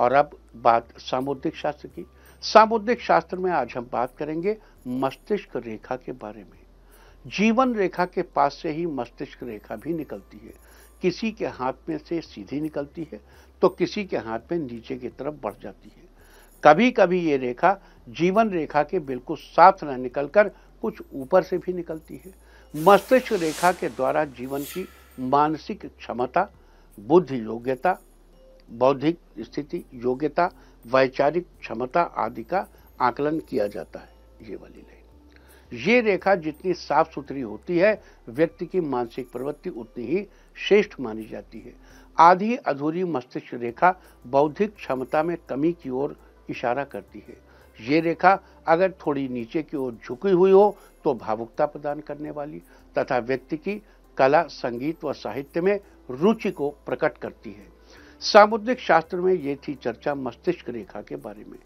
और अब बात सामुद्रिक शास्त्र की सामुद्रिक शास्त्र में आज हम बात करेंगे मस्तिष्क रेखा के बारे में जीवन रेखा के पास से ही मस्तिष्क रेखा भी निकलती है किसी के हाथ में से सीधी निकलती है तो किसी के हाथ में नीचे की तरफ बढ़ जाती है कभी कभी ये रेखा जीवन रेखा के बिल्कुल साथ न निकलकर कुछ ऊपर से भी निकलती है मस्तिष्क रेखा के द्वारा जीवन की मानसिक क्षमता बुद्धि योग्यता बौद्धिक स्थिति योग्यता वैचारिक क्षमता आदि का आकलन किया जाता है ये वाली लाइन ये रेखा जितनी साफ सुथरी होती है व्यक्ति की मानसिक प्रवृत्ति उतनी ही श्रेष्ठ मानी जाती है आधी अधूरी मस्तिष्क रेखा बौद्धिक क्षमता में कमी की ओर इशारा करती है ये रेखा अगर थोड़ी नीचे की ओर झुकी हुई हो तो भावुकता प्रदान करने वाली तथा व्यक्ति की कला संगीत व साहित्य में रुचि को प्रकट करती है सामुद्रिक शास्त्र में ये थी चर्चा मस्तिष्क रेखा के बारे में